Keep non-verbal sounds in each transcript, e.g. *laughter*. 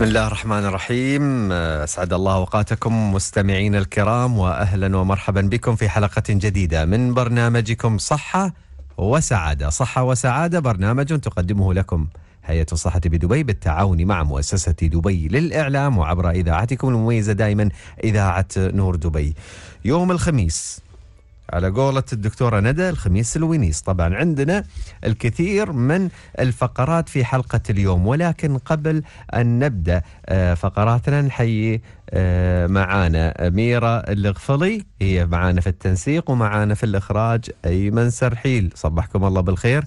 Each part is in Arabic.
بسم الله الرحمن الرحيم اسعد الله اوقاتكم مستمعين الكرام واهلا ومرحبا بكم في حلقه جديده من برنامجكم صحه وسعاده صحه وسعاده برنامج تقدمه لكم هيئه الصحه بدبي بالتعاون مع مؤسسه دبي للاعلام وعبر اذاعتكم المميزه دائما اذاعه نور دبي يوم الخميس على قولة الدكتورة ندى الخميس الونيس طبعا عندنا الكثير من الفقرات في حلقة اليوم ولكن قبل أن نبدأ آه، فقراتنا نحيي آه، معانا أميرة الغفلي هي معانا في التنسيق ومعانا في الإخراج أيمن سرحيل صبحكم الله بالخير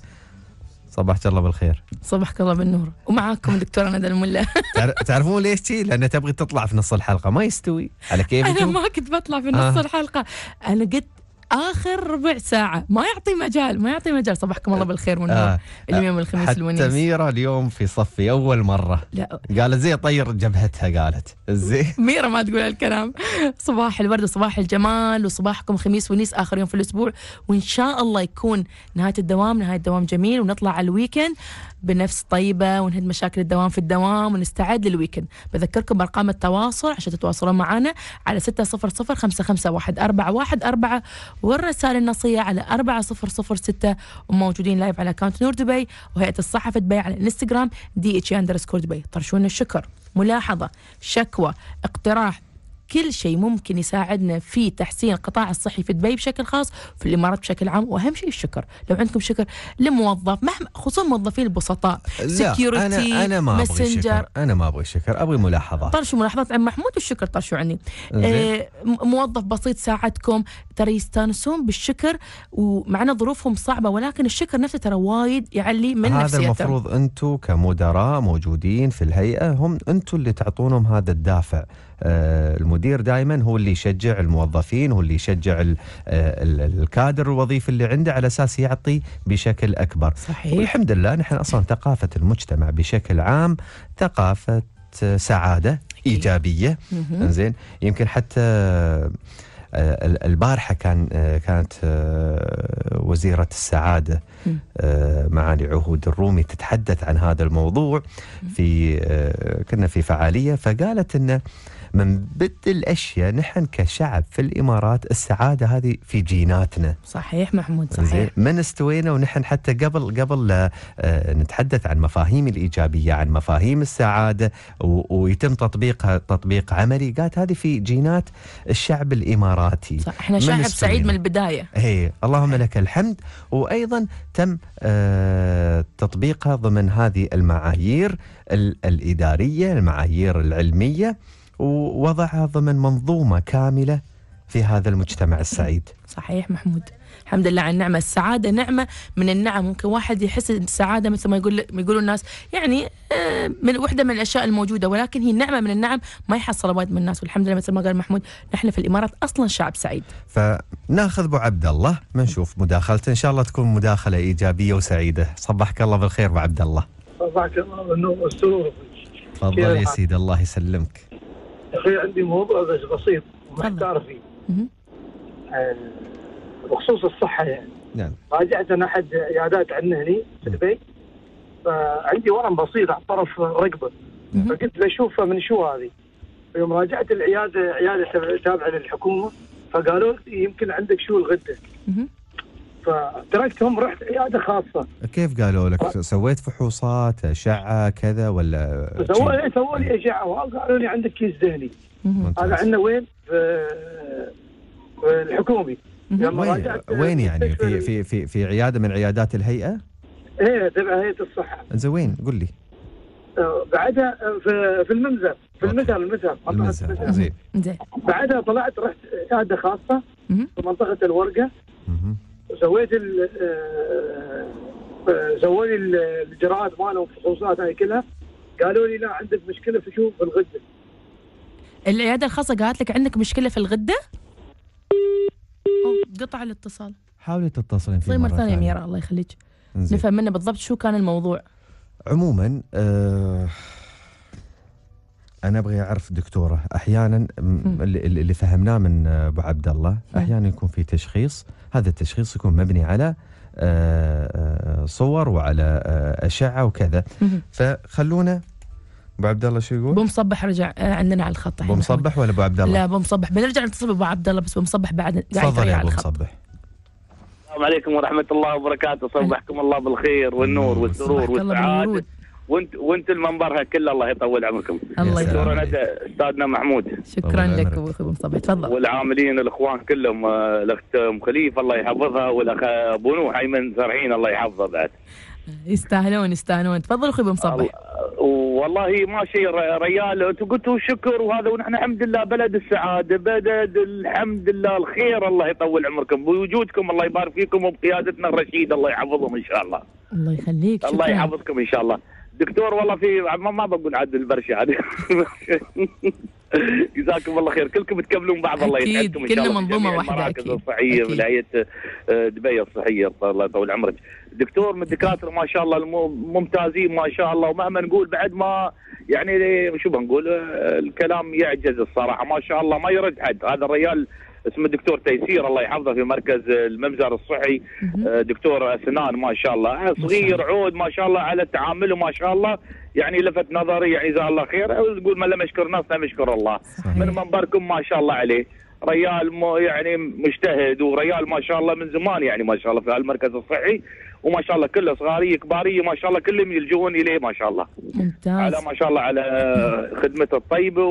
صبحك الله بالخير صبحك الله بالنور ومعاكم دكتوره ندى الملا *laughs* تعرفون ليش تي لان تبغي تطلع في نص الحلقه ما يستوي على كيف انا ما كنت بطلع في نص آه. الحلقه انا قلت اخر ربع ساعه ما يعطي مجال ما يعطي مجال صباحكم الله بالخير والنور آه. اليوم آه، الخميس حتى الونيس ميرا اليوم في صفي اول مره لا قالت زي طير جبهتها قالت زي *laughs* ميرا ما تقول هالكلام صباح الورد وصباح الجمال وصباحكم خميس ونيس اخر يوم في الاسبوع وان شاء الله يكون نهايه الدوام نهايه الدوام جميل ونطلع على الويكند بنفس طيبة ونهد مشاكل الدوام في الدوام ونستعد للويكند بذكركم بأرقام التواصل عشان تتواصلون معنا على ستة صفر صفر خمسة خمسة واحد أربعة واحد أربعة والرسائل النصية على أربعة صفر صفر ستة وموجودين لايف على أكاونت نور دبي وهيئة في دبي على الانستغرام دي اتش اندرسكور دبي طرشونا الشكر ملاحظة شكوى اقتراح كل شيء ممكن يساعدنا في تحسين القطاع الصحي في دبي بشكل خاص في الامارات بشكل عام واهم شيء الشكر لو عندكم شكر لموظف مهما خصوصا الموظفين البسطاء سكيورتي أنا, انا ما ابغي شكر انا ما ابغي شكر ابغي ملاحظات طرشوا ملاحظات عن محمود والشكر طرشوا عني آه موظف بسيط ساعدكم ترى يستانسون بالشكر ومعنا ظروفهم صعبه ولكن الشكر نفسه ترى وايد يعلي من هذا نفسيته. المفروض انتم كمدراء موجودين في الهيئه هم انتم اللي تعطونهم هذا الدافع آه، المدير دائما هو اللي يشجع الموظفين هو اللي يشجع آه، الكادر الوظيفي اللي عنده على اساس يعطي بشكل اكبر صحيح والحمد لله نحن اصلا ثقافه المجتمع بشكل عام ثقافه سعاده ايجابيه زين يمكن حتى آه، البارحه كان كانت وزيره السعاده معالي عهود الرومي تتحدث عن هذا الموضوع في كنا في فعاليه فقالت انه من بد الاشياء نحن كشعب في الامارات السعاده هذه في جيناتنا صحيح محمود صحيح من استوينا ونحن حتى قبل قبل لا آه، نتحدث عن مفاهيم الايجابيه عن مفاهيم السعاده ويتم تطبيقها تطبيق عملي قالت هذه في جينات الشعب الاماراتي صح. احنا شعب استوينا. سعيد من البدايه اي اللهم لك الحمد وايضا تم آه، تطبيقها ضمن هذه المعايير الاداريه المعايير العلميه ووضعها ضمن منظومة كاملة في هذا المجتمع السعيد صحيح محمود الحمد لله على النعمة السعادة نعمة من النعم ممكن واحد يحس السعادة مثل ما يقول يقولوا الناس يعني آه، من وحدة من الأشياء الموجودة ولكن هي نعمة من النعم ما يحصلها وايد من الناس والحمد لله مثل ما قال محمود نحن في الإمارات أصلا شعب سعيد فناخذ أبو عبد الله بنشوف مداخلته إن شاء الله تكون مداخلة إيجابية وسعيدة صبحك الله بالخير أبو عبد الله صبحك الله بالنور والسرور تفضل يا سيدي الله يسلمك اخي عندي موضوع بس بسيط ومحتار فيه بخصوص الصحه يعني نعم راجعت انا احد عيادات عندنا هني في دبي نعم. فعندي ورم بسيط على طرف رقبه نعم. فقلت بشوفه من شو هذه يوم راجعت العياده عياده تابعه للحكومه فقالوا يمكن عندك شو الغده فتركتهم رحت عياده خاصه كيف قالوا لك؟ ف... سويت فحوصات اشعه كذا ولا سووا لي إيه، سووا لي اشعه وقالوا لي عندك كيس ذهني هذا عندنا وين؟ في, الحكومي وين, وين يعني في في في في عياده من عيادات الهيئه؟ ايه تبع هيئه الصحه زين قل لي بعدها في في المنزل في المزهر المزهر زين زين بعدها طلعت رحت عياده خاصه في منطقه الورقه زواج زوال الاجراءات آه، آه، مالهم الفحوصات هاي كلها قالوا لي لا عندك مشكله في شو في الغده العياده الخاصه قالت لك عندك مشكله في الغده؟ قطع الاتصال حاولي تتصلين في طيب، مرة ثانية ميرا الله يخليك نفهم منه بالضبط شو كان الموضوع عموما آه انا ابغي اعرف دكتوره احيانا اللي فهمناه من ابو عبد الله احيانا يكون في تشخيص هذا التشخيص يكون مبني على آه، آه، صور وعلى آه، اشعه وكذا فخلونا ابو عبد الله شو يقول؟ ابو مصبح رجع عندنا على الخط الحين ابو مصبح ولا ابو عبد الله؟ لا بمصبح مصبح بنرجع نتصل بابو عبد الله بس ابو مصبح بعد تفضل يا ابو مصبح السلام عليكم ورحمة الله وبركاته صبحكم الله بالخير والنور والسرور والسعادة وانت وانت المنبر كله الله يطول عمركم الله يطول استاذنا محمود شكرا لك ابو مصطفى تفضل والعاملين الاخوان كلهم آه، الاخت ام خليفه الله يحفظها والاخ ابو نوح ايمن زرعين الله يحفظه بعد يستاهلون يستاهلون تفضل اخوي ابو مصبح آه، والله ماشي ريال قلت شكر وهذا ونحن الحمد لله بلد السعاده بلد الحمد لله الخير الله يطول عمركم بوجودكم الله يبارك فيكم وبقيادتنا الرشيد الله يحفظهم ان شاء الله الله يخليك شكرا. الله يحفظكم ان شاء الله دكتور والله في ما بقول عاد البرشا عاد جزاكم الله خير كلكم تكملون بعض الله يسعدكم ان شاء الله منظومه واحده المراكز الصحيه ولايه آه، دبي الصحيه الله يطول عمرك دكتور من الدكاتره ما شاء الله ممتازين ما شاء الله ومهما نقول بعد ما يعني شو بنقول آه، الكلام يعجز الصراحه ما شاء الله ما يرد حد هذا الرجال اسمه الدكتور تيسير الله يحفظه في مركز الممزر الصحي آه، دكتور اسنان ما شاء الله آه، صغير عود ما شاء الله على تعامله ما شاء الله يعني لفت نظري يعني جزاه الله خير يقول ما لم يشكر ناس لم يشكر الله صحيح. من منبركم ما شاء الله عليه ريال يعني مجتهد وريال ما شاء الله من زمان يعني ما شاء الله في المركز الصحي وما شاء الله كله صغاريه كباريه ما شاء الله كلهم يلجؤون اليه ما شاء الله ممتاز على ما شاء الله على خدمته الطيبه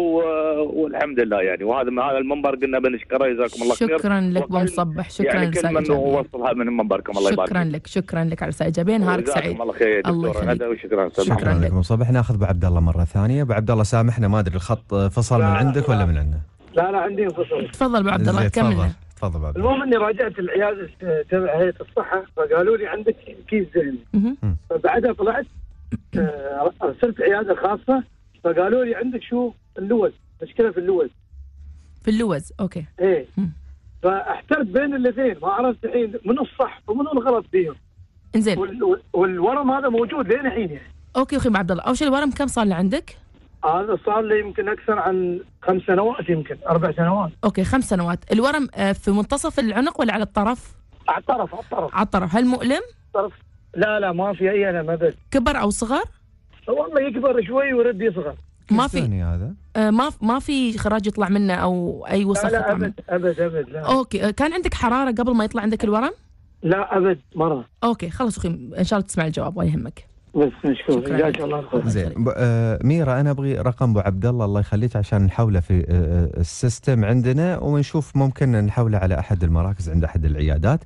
والحمد لله يعني وهذا من هذا المنبر قلنا بنشكره جزاكم الله خير شكرا لك مصبح شكرا يعني كل من وصلها من منبركم الله يبارك شكرا لك شكرا لك على جبين نهارك سعيد الله خير الله يخليك شكرا شكرا لك مصبح ناخذ عبد الله مره ثانيه عبد الله سامحنا ما ادري الخط فصل من عندك ولا من عندنا لا لا عندي انفصل تفضل ابو عبد الله كمل تفضل بعد المهم اني راجعت العياده تبع هيئه الصحه فقالوا لي عندك كيس ذهني فبعدها طلعت آه، ارسلت عياده خاصه فقالوا لي عندك شو اللوز مشكله في اللوز في اللوز اوكي ايه فاحترت بين الاثنين ما عرفت الحين من الصح ومن الغلط فيهم انزين والورم هذا موجود لين الحين يعني اوكي اخي عبد الله اول شيء الورم كم صار لعندك؟ هذا صار لي يمكن اكثر عن خمس سنوات يمكن اربع سنوات اوكي خمس سنوات الورم آه، في منتصف العنق ولا على الطرف؟ على الطرف على الطرف على الطرف هل مؤلم؟ الطرف لا لا ما في اي الم ابد كبر او صغر؟ والله يكبر شوي ويرد يصغر ما في يعني هذا؟ آه ما ما في خراج يطلع منه او اي وسخ لا, لا ابد ابد ابد لا اوكي آه، كان عندك حراره قبل ما يطلع عندك الورم؟ لا ابد مره اوكي خلاص اخي ان شاء الله تسمع الجواب ولا يهمك بس نشكرك جزاك الله خير زين آه، ميرا انا ابغي رقم ابو عبد الله الله يخليك عشان نحوله في آه، آه، السيستم عندنا ونشوف ممكن نحوله على احد المراكز عند احد العيادات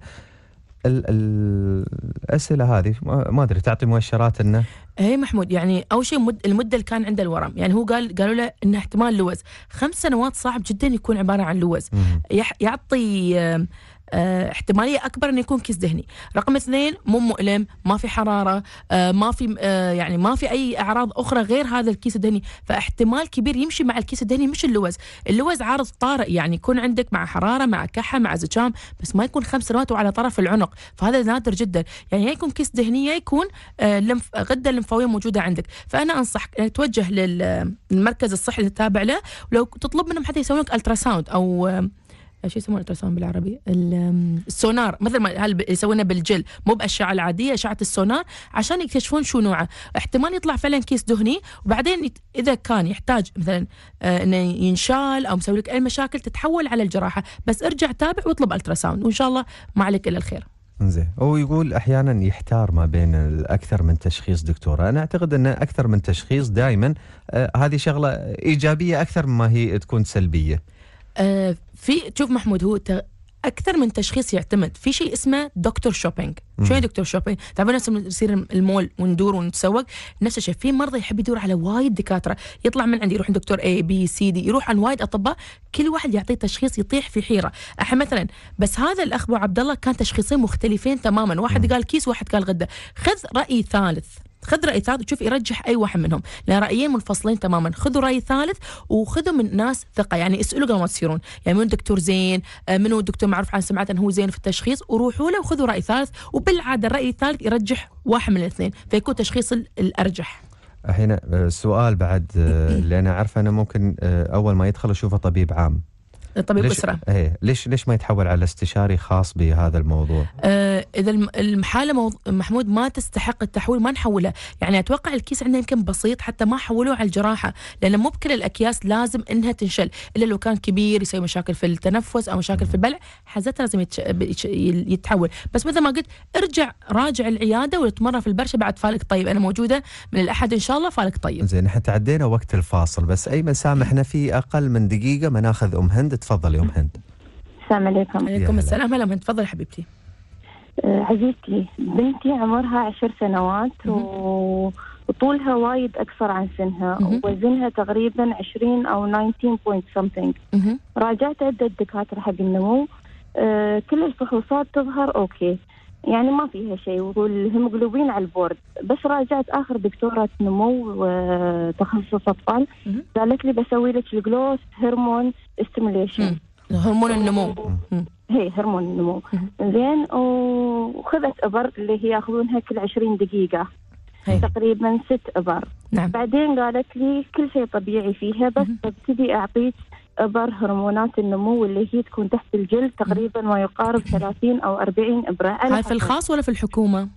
الاسئله هذه ما ادري تعطي مؤشرات انه اي محمود يعني اول شيء مد المده اللي كان عنده الورم يعني هو قال قالوا له انه احتمال لوز خمس سنوات صعب جدا يكون عباره عن لوز يعطي آه، احتماليه اكبر انه يكون كيس دهني رقم اثنين مو مؤلم ما في حراره آه، ما في آه، يعني ما في اي اعراض اخرى غير هذا الكيس الدهني فاحتمال كبير يمشي مع الكيس الدهني مش اللوز اللوز عارض طارئ يعني يكون عندك مع حراره مع كحه مع زكام بس ما يكون خمس سنوات وعلى طرف العنق فهذا نادر جدا يعني يكون كيس دهني يكون لمف... غده لمفاويه موجوده عندك فانا انصحك أن توجه للمركز الصحي اللي تتابع له ولو تطلب منهم حتى يسوون لك الترا ساوند او آه، شو يسمون التراساوند بالعربي السونار مثل ما هل يسوونه بالجل مو باشعه العاديه اشعه السونار عشان يكتشفون شو نوعه احتمال يطلع فعلا كيس دهني وبعدين اذا كان يحتاج مثلا آه، انه ينشال او مسوي لك اي مشاكل تتحول على الجراحه بس ارجع تابع واطلب التراساوند وان شاء الله ما عليك الا الخير زين هو يقول احيانا يحتار ما بين اكثر من تشخيص دكتوره انا اعتقد ان اكثر من تشخيص دائما آه هذه شغله ايجابيه اكثر مما هي تكون سلبيه آه، في شوف محمود هو اكثر من تشخيص يعتمد في شيء اسمه دكتور شوبينج شو يعني دكتور شوبينج تعرفون نفس يصير المول وندور ونتسوق نفس الشيء في مرضى يحب يدور على وايد دكاتره يطلع من عندي يروح عند دكتور اي بي سي دي يروح عن وايد اطباء كل واحد يعطيه تشخيص يطيح في حيره احنا مثلا بس هذا الاخ ابو عبد الله كان تشخيصين مختلفين تماما واحد قال كيس واحد قال غده خذ راي ثالث خذ راي ثالث وشوف يرجح اي واحد منهم لان رايين منفصلين تماما خذوا راي ثالث وخذوا من ناس ثقه يعني اسالوا قبل ما تصيرون يعني من دكتور زين آه، منو دكتور معروف عن سمعته انه هو زين في التشخيص وروحوا له وخذوا راي ثالث وبالعاده الراي الثالث يرجح واحد من الاثنين فيكون تشخيص الارجح الحين آه، سؤال بعد اللي آه، *coughs* انا اعرفه انا ممكن اول ما يدخل اشوفه طبيب عام طبيب ليش اسره ايه ليش ليش ما يتحول على استشاري خاص بهذا الموضوع؟ آه اذا الحاله محمود ما تستحق التحويل ما نحولها، يعني اتوقع الكيس عندنا يمكن بسيط حتى ما حولوه على الجراحه، لان مو بكل الاكياس لازم انها تنشل، الا لو كان كبير يسوي مشاكل في التنفس او مشاكل في البلع، حزتها لازم يتش... يتش... يتحول، بس مثل ما قلت ارجع راجع العياده وتمرن في البرشه بعد فالك طيب، انا موجوده من الاحد ان شاء الله فالك طيب. زين احنا تعدينا وقت الفاصل، بس ايمن سامحنا في اقل من دقيقه ما ناخذ ام هند تفضل ام هند السلام عليكم عليكم السلام هلا هند تفضل حبيبتي آه، عزيزتي بنتي عمرها عشر سنوات وطولها وايد أكثر عن سنها ووزنها تقريبا 20 أو 19 بوينت something راجعت عدة دكاترة حق النمو آه، كل الفحوصات تظهر أوكي يعني ما فيها شيء والهيموجلوبين على البورد بس راجعت اخر دكتوره نمو وتخصص آه، اطفال قالت لي بسوي لك الجلوس هرمون ستيموليشن هرمون النمو هي هرمون النمو زين وخذت ابر اللي هي ياخذونها كل 20 دقيقه هي. تقريبا ست ابر نعم. بعدين قالت لي كل شيء طبيعي فيها بس ببتدي اعطيك إبر هرمونات النمو اللي هي تكون تحت الجلد تقريبا ما يقارب 30 *laughs* أو 40 إبرة هاي في الخاص ولا في الحكومة؟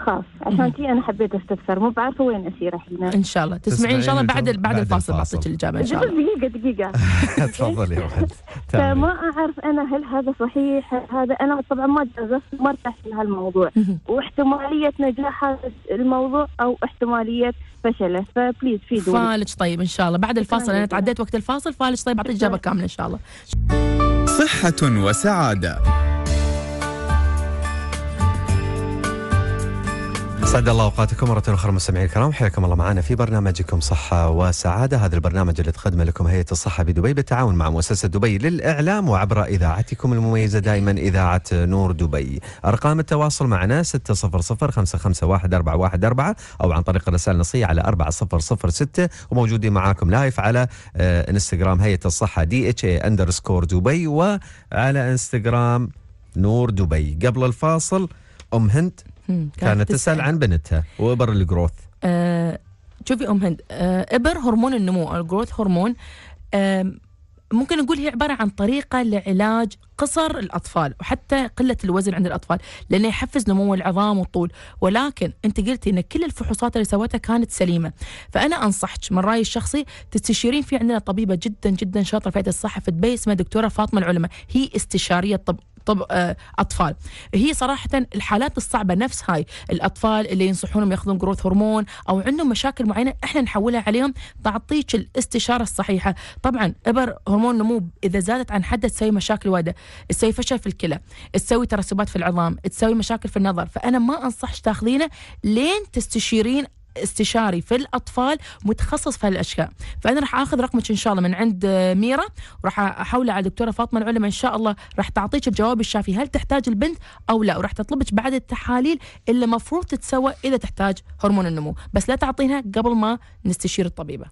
خاص عشان كذي انا حبيت استفسر مو بعرفه وين اسير الحين ان شاء الله تسمعين ان شاء الله بعد بعد, بعد الفاصل بعطيك الاجابه ان شاء الله دقيقه دقيقه *laughs* تفضلي يا وحد *laughs* فما اعرف انا هل هذا صحيح هذا انا طبعا ما جربت ما ارتحت لهالموضوع واحتماليه نجاح هذا الموضوع او احتماليه فشله فبليز فيدوني فالج طيب ان شاء الله بعد الفاصل انا تعديت وقت الفاصل فالج طيب اعطيك اجابه كامله ان شاء الله صحه وسعاده سعد الله اوقاتكم مره اخرى مستمعي الكرام حياكم الله معنا في برنامجكم صحه وسعاده هذا البرنامج اللي تقدمه لكم هيئه الصحه بدبي بالتعاون مع مؤسسه دبي للاعلام وعبر اذاعتكم المميزه دائما اذاعه نور دبي ارقام التواصل معنا 600 او عن طريق الرسائل النصيه على 4006 وموجودين معاكم لايف على آه، انستغرام هيئه الصحه دي اتش اي اندرسكور دبي وعلى انستغرام نور دبي قبل الفاصل ام هند كانت تسأل عن بنتها وإبر الجروث آه شوفي أم هند آه إبر هرمون النمو الجروث هرمون آه ممكن نقول هي عبارة عن طريقة لعلاج قصر الأطفال وحتى قلة الوزن عند الأطفال لأنه يحفز نمو العظام والطول ولكن أنت قلتي أن كل الفحوصات اللي سويتها كانت سليمة فأنا أنصحك من رأيي الشخصي تستشيرين في عندنا طبيبة جدا جدا شاطرة في الصحة في دبي اسمها دكتورة فاطمة العلمة هي استشارية طب طب آه، اطفال هي صراحه الحالات الصعبه نفس هاي الاطفال اللي ينصحونهم ياخذون جروث هرمون او عندهم مشاكل معينه احنا نحولها عليهم تعطيك الاستشاره الصحيحه طبعا ابر هرمون النمو اذا زادت عن حدها تسوي مشاكل وايده تسوي فشل في الكلى تسوي ترسبات في العظام تسوي مشاكل في النظر فانا ما انصحش تاخذينه لين تستشيرين استشاري في الأطفال متخصص في هالأشياء فأنا راح أخذ رقمك إن شاء الله من عند ميرا وراح أحوله على الدكتورة فاطمة العلماء إن شاء الله راح تعطيك الجواب الشافي هل تحتاج البنت أو لا وراح تطلبك بعد التحاليل اللي المفروض تتسوى إذا تحتاج هرمون النمو بس لا تعطينها قبل ما نستشير الطبيبة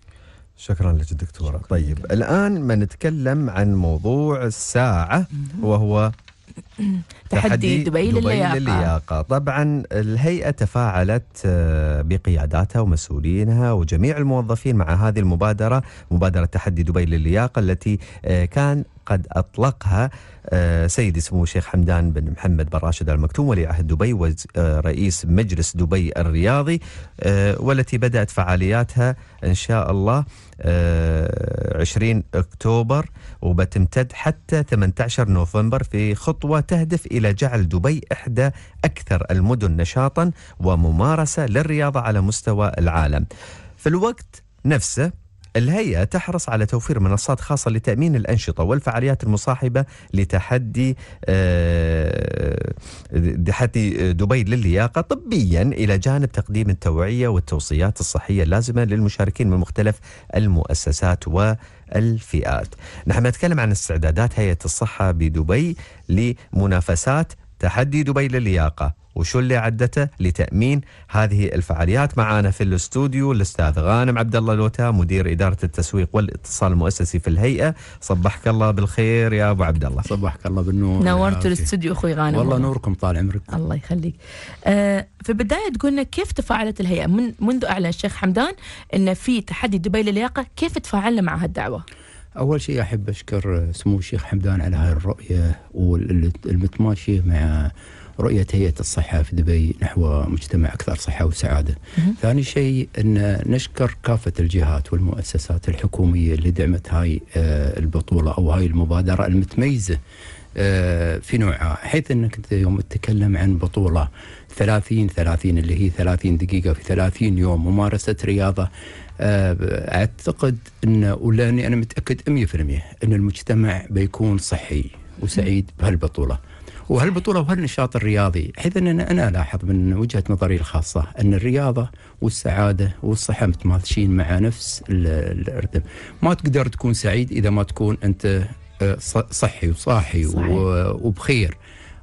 شكرا لك دكتوره شكرا طيب لك. الان ما نتكلم عن موضوع الساعه وهو تحدي دبي, دبي للياقة. للياقة طبعا الهيئة تفاعلت آه، بقياداتها ومسؤولينها وجميع الموظفين مع هذه المبادرة مبادرة تحدي دبي للياقة التي آه، كان قد أطلقها آه، سيدي سمو الشيخ حمدان بن محمد بن راشد المكتوم ولي عهد دبي ورئيس آه، مجلس دبي الرياضي آه، والتي بدأت فعالياتها إن شاء الله 20 أكتوبر وبتمتد حتى 18 نوفمبر في خطوة تهدف إلى جعل دبي إحدى أكثر المدن نشاطا وممارسة للرياضة على مستوى العالم في الوقت نفسه الهيئة تحرص على توفير منصات خاصة لتأمين الأنشطة والفعاليات المصاحبة لتحدي آه، تحدي دبي للياقة طبيا إلى جانب تقديم التوعية والتوصيات الصحية اللازمة للمشاركين من مختلف المؤسسات و الفئات. نحن نتكلم عن استعدادات هيئة الصحة بدبي لمنافسات تحدي دبي للياقة وشو اللي عدته لتامين هذه الفعاليات معانا في الاستوديو الاستاذ غانم عبد الله لوتا مدير اداره التسويق والاتصال المؤسسي في الهيئه صبحك الله بالخير يا ابو عبد الله صبحك الله بالنور نورت الاستوديو اخوي غانم والله نوركم طال عمرك الله يخليك آه في البدايه تقولنا كيف تفاعلت الهيئه من منذ اعلن الشيخ حمدان ان في تحدي دبي للياقه كيف تفاعلنا مع هالدعوه أول شيء أحب أشكر سمو الشيخ حمدان على هاي الرؤية والمتماشية مع رؤية هيئة الصحة في دبي نحو مجتمع أكثر صحة وسعادة ثاني شيء أن نشكر كافة الجهات والمؤسسات الحكومية اللي دعمت هاي آه، البطولة أو هاي المبادرة المتميزة آه، في نوعها حيث أنك يوم تتكلم عن بطولة 30 30 اللي هي 30 دقيقة في 30 يوم ممارسة رياضة آه، أعتقد أن ولاني أنا متأكد 100% أن المجتمع بيكون صحي وسعيد بهالبطولة وهالبطوله وهالنشاط الرياضي حيث ان انا الاحظ من وجهه نظري الخاصه ان الرياضه والسعاده والصحه متماشين مع نفس الرتم ما تقدر تكون سعيد اذا ما تكون انت آه، صحي وصاحي صحيح. وبخير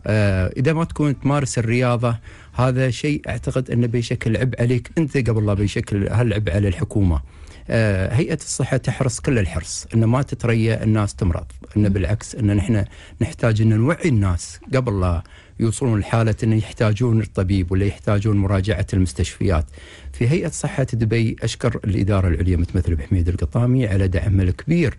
آه، اذا ما تكون تمارس الرياضه هذا شيء اعتقد انه بيشكل عبء عليك انت قبل لا بيشكل هالعبء على الحكومه. آه، هيئه الصحه تحرص كل الحرص انه ما تتريا الناس تمرض، انه بالعكس ان نحن نحتاج ان نوعي الناس قبل لا يوصلون لحاله انه يحتاجون الطبيب ولا يحتاجون مراجعه المستشفيات. في هيئه صحه دبي اشكر الاداره العليا متمثله بحميد القطامي على دعمه الكبير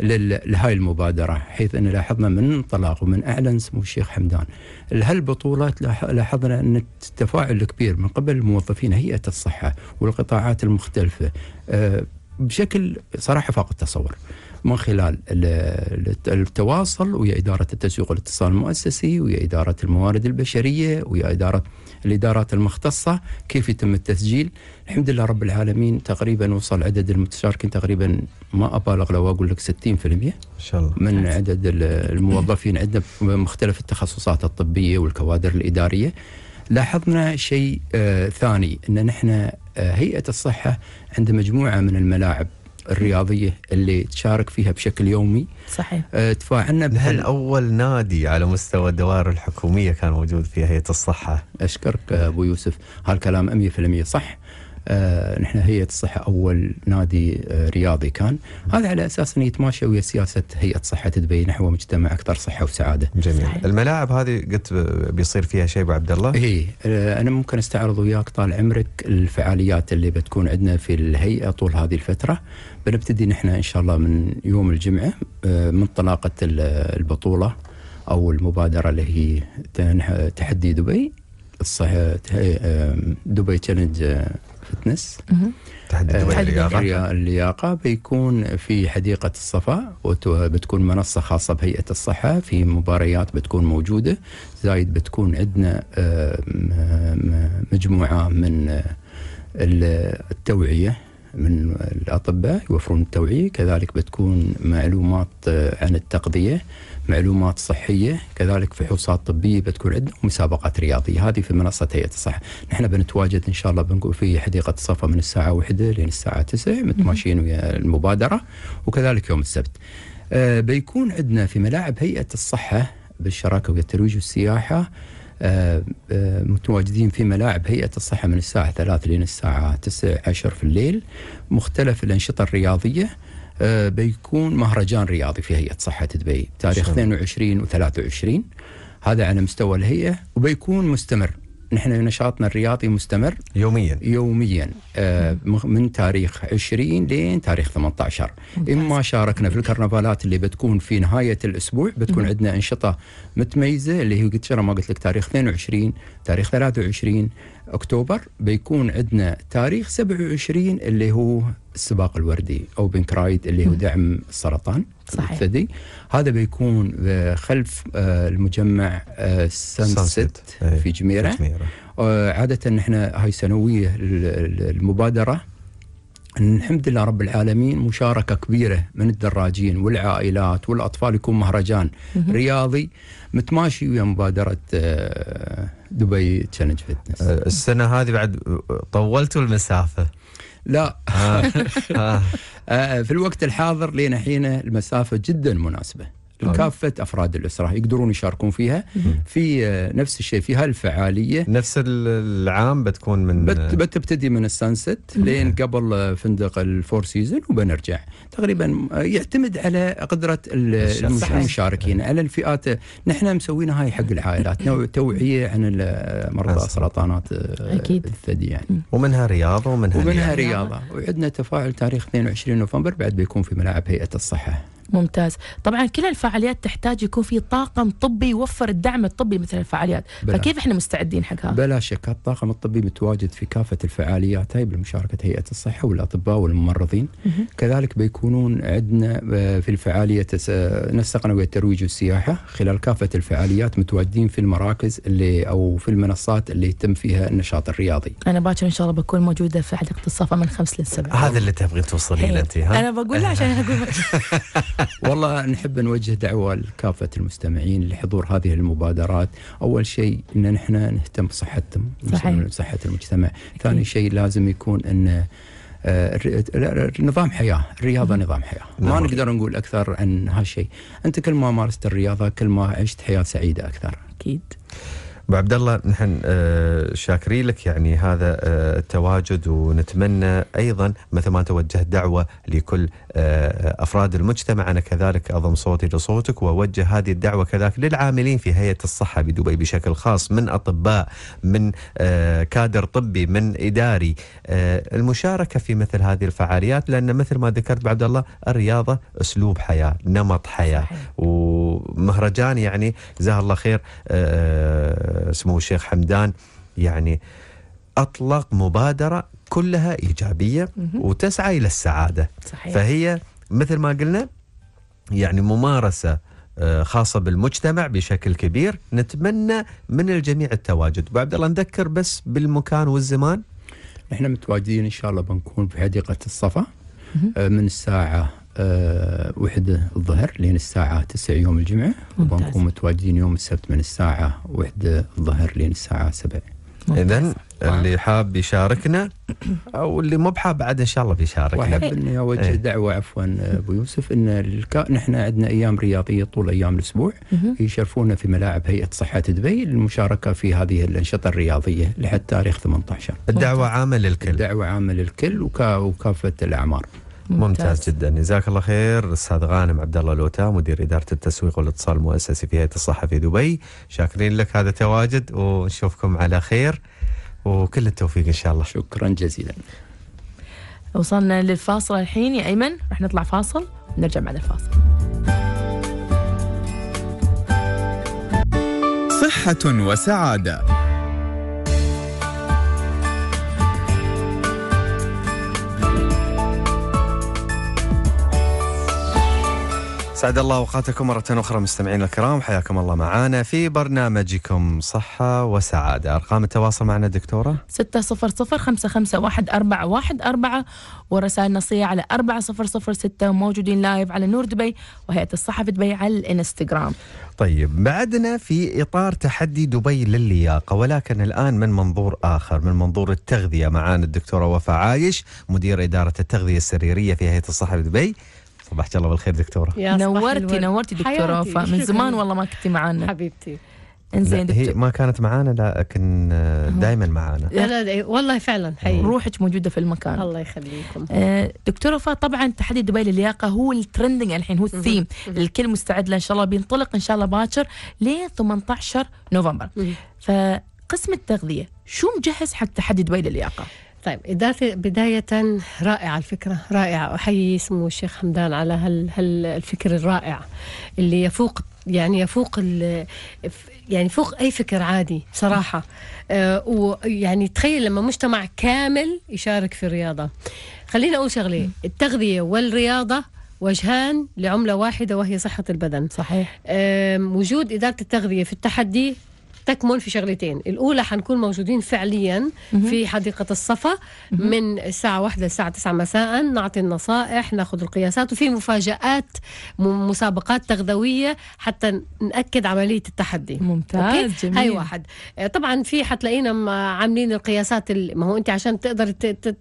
لهاي المبادرة حيث أن لاحظنا من انطلاق ومن أعلن سمو الشيخ حمدان لهالبطولات لاحظنا أن التفاعل الكبير من قبل الموظفين هيئة الصحة والقطاعات المختلفة آه، بشكل صراحة فاق التصور من خلال التواصل ويا إدارة التسويق والاتصال المؤسسي ويا إدارة الموارد البشرية ويا إدارة الادارات المختصه كيف يتم التسجيل الحمد لله رب العالمين تقريبا وصل عدد المتشاركين تقريبا ما ابالغ لو اقول لك 60% ما شاء الله من عدد الموظفين عندنا مختلف التخصصات الطبيه والكوادر الاداريه لاحظنا شيء آه، ثاني ان نحن آه، هيئه الصحه عند مجموعه من الملاعب الرياضيه اللي تشارك فيها بشكل يومي صحيح آه، تفاعلنا بهال اول نادي على مستوى الدوائر الحكوميه كان موجود فيها هيئه الصحه اشكرك ابو يوسف هالكلام 100% صح آه نحن هيئه الصحه اول نادي آه رياضي كان هذا على اساس انه يتماشى ويا سياسه هيئه صحه دبي نحو مجتمع اكثر صحه وسعاده. جميل، صحيح. الملاعب هذه قلت بيصير فيها شيء ابو عبد الله؟ اي آه انا ممكن استعرض وياك طال عمرك الفعاليات اللي بتكون عندنا في الهيئه طول هذه الفتره بنبتدي نحن ان شاء الله من يوم الجمعه آه، من انطلاقه البطوله او المبادره اللي هي تحدي دبي آه، دبي تشالنج الفتنس تحدي آه، دولي اللياقه اللياقه بيكون في حديقه الصفاء وبتكون منصه خاصه بهيئه الصحه في مباريات بتكون موجوده زايد بتكون عندنا آه، مجموعه من آه، التوعيه من الاطباء يوفرون التوعيه كذلك بتكون معلومات عن التغذيه معلومات صحيه كذلك فحوصات طبيه بتكون عندنا ومسابقات رياضيه هذه في منصه هيئه الصحه نحن بنتواجد ان شاء الله بنقول في حديقه الصفا من الساعه 1 لين الساعه 9 متماشين ويا المبادره وكذلك يوم السبت آه بيكون عندنا في ملاعب هيئه الصحه بالشراكه ويا الترويج والسياحه آه آه متواجدين في ملاعب هيئة الصحة من الساعة 3 لين الساعة 9 10 في الليل مختلف الأنشطة الرياضية آه، بيكون مهرجان رياضي في هيئه صحه دبي تاريخ 22 و 23 هذا على مستوى الهيئه وبيكون مستمر نحن نشاطنا الرياضي مستمر يوميا يوميا آه من تاريخ 20 لين تاريخ 18 ممتاز. اما شاركنا في الكرنفالات اللي بتكون في نهايه الاسبوع بتكون عندنا انشطه متميزه اللي هي قلت ما قلت لك تاريخ 22 تاريخ 23 اكتوبر بيكون عندنا تاريخ 27 اللي هو السباق الوردي او بنكرايد اللي هو دعم السرطان صحيح الثدي هذا بيكون خلف آه، المجمع آه، سانست في جميره آه، عاده احنا هاي سنويه المبادره أن الحمد لله رب العالمين مشاركة كبيرة من الدراجين والعائلات والأطفال يكون مهرجان رياضي متماشي ويا مبادرة آه، دبي تشالنج آه، فتنس السنة هذه بعد طولتوا المسافة لا آه. *laughs* في الوقت الحاضر لين حين المسافة جدا مناسبة لكافه طيب. افراد الاسره يقدرون يشاركون فيها في آه، نفس الشيء في هالفعاليه نفس العام بتكون من بت بتبتدي من السانست لين قبل آه، فندق الفور سيزون وبنرجع تقريبا آه، يعتمد على قدره المشاركين أيوة. على الفئات نحن مسوينا هاي حق العائلات توعيه عن مرضى سرطانات الثدي يعني ومنها رياضه ومنها ومنها رياضه وعندنا تفاعل تاريخ 22 نوفمبر بعد بيكون في ملاعب هيئه الصحه ممتاز طبعا كل الفعاليات تحتاج يكون في طاقم طبي يوفر الدعم الطبي مثل الفعاليات بلا. فكيف احنا مستعدين حق هذا بلا شك الطاقم الطبي متواجد في كافه الفعاليات هاي بمشاركه هيئه الصحه والاطباء والممرضين مه. كذلك بيكونون عندنا آه، في الفعاليه آه، نسقنا ويا الترويج والسياحه خلال كافه الفعاليات متواجدين في المراكز اللي او في المنصات اللي يتم فيها النشاط الرياضي انا باكر ان شاء الله بكون موجوده في حديقه الصفا من خمس لسبعة هذا اللي تبغي توصلين إيه. انت ها انا بقول عشان اقول *laughs* والله نحب نوجه دعوة لكافة المستمعين لحضور هذه المبادرات أول شيء أن نحن نهتم بصحتهم صحيح. صحة المجتمع أكيد. ثاني شيء لازم يكون أن آه، نظام حياه، الرياضه نظام حياه، نعم. ما نقدر نقول اكثر عن هالشيء، انت كل ما مارست الرياضه كل ما عشت حياه سعيده اكثر. اكيد. ابو عبد الله نحن آه، شاكرين لك يعني هذا آه، التواجد ونتمنى ايضا مثل ما توجه دعوه لكل آه، افراد المجتمع انا كذلك اضم صوتي لصوتك واوجه هذه الدعوه كذلك للعاملين في هيئه الصحه بدبي بشكل خاص من اطباء من كادر طبي من اداري المشاركه في مثل هذه الفعاليات لان مثل ما ذكرت عبد الله الرياضه اسلوب حياه نمط حياه صحيح. مهرجان يعني جزاه الله خير آه، سمو الشيخ حمدان يعني اطلق مبادره كلها ايجابيه وتسعى الى السعاده صحيح. فهي مثل ما قلنا يعني ممارسه آه، خاصه بالمجتمع بشكل كبير نتمنى من الجميع التواجد وعبد الله نذكر بس بالمكان والزمان احنا متواجدين ان شاء الله بنكون في حديقه الصفا آه، من الساعه آه، وحدة الظهر لين الساعة 9 يوم الجمعة وبنكون متواجدين يوم السبت من الساعة وحدة الظهر لين الساعة 7 إذا اللي حاب يشاركنا أو اللي مو بحاب بعد إن شاء الله بيشاركنا وأحب طيب. إني أوجه ايه. دعوة عفوا آه، أبو يوسف إن نحن عندنا أيام رياضية طول أيام الأسبوع يشرفونا في ملاعب هيئة صحة دبي للمشاركة في هذه الأنشطة الرياضية لحد تاريخ 18 الدعوة عامة للكل الدعوة عامة للكل وكافة الأعمار ممتاز, ممتاز جدا جزاك الله خير استاذ غانم عبد الله لوتا مدير اداره التسويق والاتصال المؤسسي في هيئه الصحه في دبي شاكرين لك هذا التواجد ونشوفكم على خير وكل التوفيق ان شاء الله شكرا جزيلا وصلنا للفاصل الحين يا ايمن رح نطلع فاصل ونرجع بعد الفاصل صحه وسعاده سعد الله اوقاتكم مرة اخرى مستمعينا الكرام حياكم الله معانا في برنامجكم صحة وسعادة، ارقام التواصل معنا دكتورة 600 551 414 ورسائل نصية على 4006 موجودين لايف على نور دبي وهيئة الصحة في دبي على الانستغرام. طيب بعدنا في اطار تحدي دبي للياقة ولكن الان من منظور اخر من منظور التغذية معانا الدكتورة وفاء عايش مدير إدارة التغذية السريرية في هيئة الصحة في دبي. صباحك الله بالخير دكتوره يا نورتي نورتي دكتوره وفاء من زمان والله ما كنتي معانا حبيبتي انزين هي ما كانت معانا لكن آه، دائما معانا لا لا والله فعلا حي روحك موجوده في المكان الله يخليكم آه، دكتوره فا طبعا تحدي دبي للياقه هو الترندنج الحين هو الثيم الكل مستعد له ان شاء الله بينطلق ان شاء الله باكر ل 18 نوفمبر فقسم التغذيه شو مجهز حق تحدي دبي للياقه طيب إدارة بداية رائعة الفكرة رائعة أحيي سمو الشيخ حمدان على هال هالفكر الرائع اللي يفوق يعني يفوق يعني فوق أي فكر عادي صراحة آه ويعني تخيل لما مجتمع كامل يشارك في الرياضة خلينا أقول شغلة التغذية والرياضة وجهان لعملة واحدة وهي صحة البدن صحيح آه وجود إدارة التغذية في التحدي تكمن في شغلتين الأولى حنكون موجودين فعليا في حديقة الصفا من الساعة واحدة للساعة تسعة مساء نعطي النصائح ناخذ القياسات وفي مفاجآت مسابقات تغذوية حتى نأكد عملية التحدي ممتاز جميل هاي واحد طبعا في حتلاقينا عاملين القياسات ما هو أنت عشان تقدر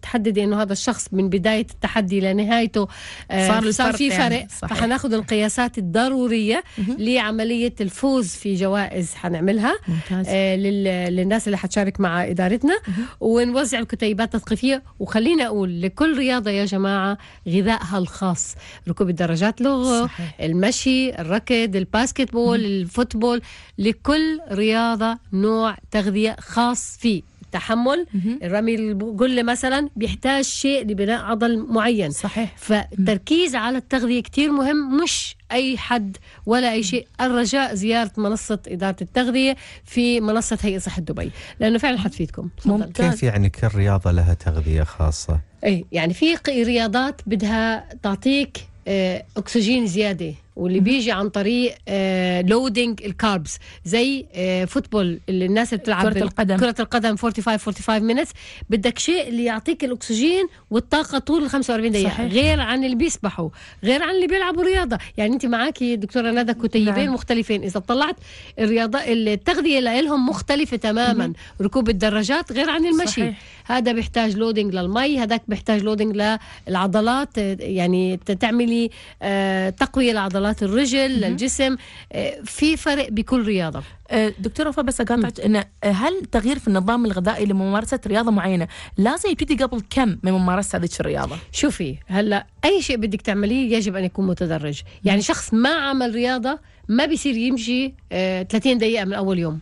تحددي أنه هذا الشخص من بداية التحدي لنهايته آه، صار, صار في فرق يعني. فحناخذ القياسات الضرورية لعملية الفوز في جوائز حنعملها ممتاز. آه، لل... للناس اللي حتشارك مع ادارتنا ونوزع الكتيبات التثقيفيه وخلينا اقول لكل رياضه يا جماعه غذائها الخاص ركوب الدراجات لغه المشي الركض الباسكت بول الفوتبول لكل رياضه نوع تغذيه خاص فيه التحمل الرمي الجل مثلا بيحتاج شيء لبناء عضل معين صحيح فالتركيز على التغذيه كثير مهم مش اي حد ولا اي شيء الرجاء زياره منصه اداره التغذيه في منصه هيئه صحه دبي لانه فعلا حتفيدكم ممتاز كيف يعني كل رياضه لها تغذيه خاصه اي يعني في رياضات بدها تعطيك آه، اكسجين زياده واللي بيجي عن طريق لودنج آه، الكاربس زي فوتبول آه، اللي الناس اللي بتلعب كرة القدم كرة القدم 45 45 مينتس بدك شيء اللي يعطيك الاكسجين والطاقة طول ال 45 دقيقة صحيح. غير عن اللي بيسبحوا غير عن اللي بيلعبوا رياضة يعني انت معاكي دكتورة ندى كتيبين نعم. مختلفين اذا طلعت الرياضة التغذية لهم مختلفة تماما مم. ركوب الدراجات غير عن المشي صحيح. هذا بيحتاج لودنج للمي هذاك بيحتاج لودنج للعضلات يعني تعملي آه، تقوية العضلات عضلات الرجل للجسم آه، في فرق بكل رياضه آه، دكتوره وفاء بس اقاطعك انه آه، هل تغيير في النظام الغذائي لممارسه رياضه معينه لازم يبتدي قبل كم من ممارسه هذه الرياضه؟ شوفي هلا اي شيء بدك تعمليه يجب ان يكون متدرج، يعني شخص ما عمل رياضه ما بيصير يمشي 30 دقيقه من اول يوم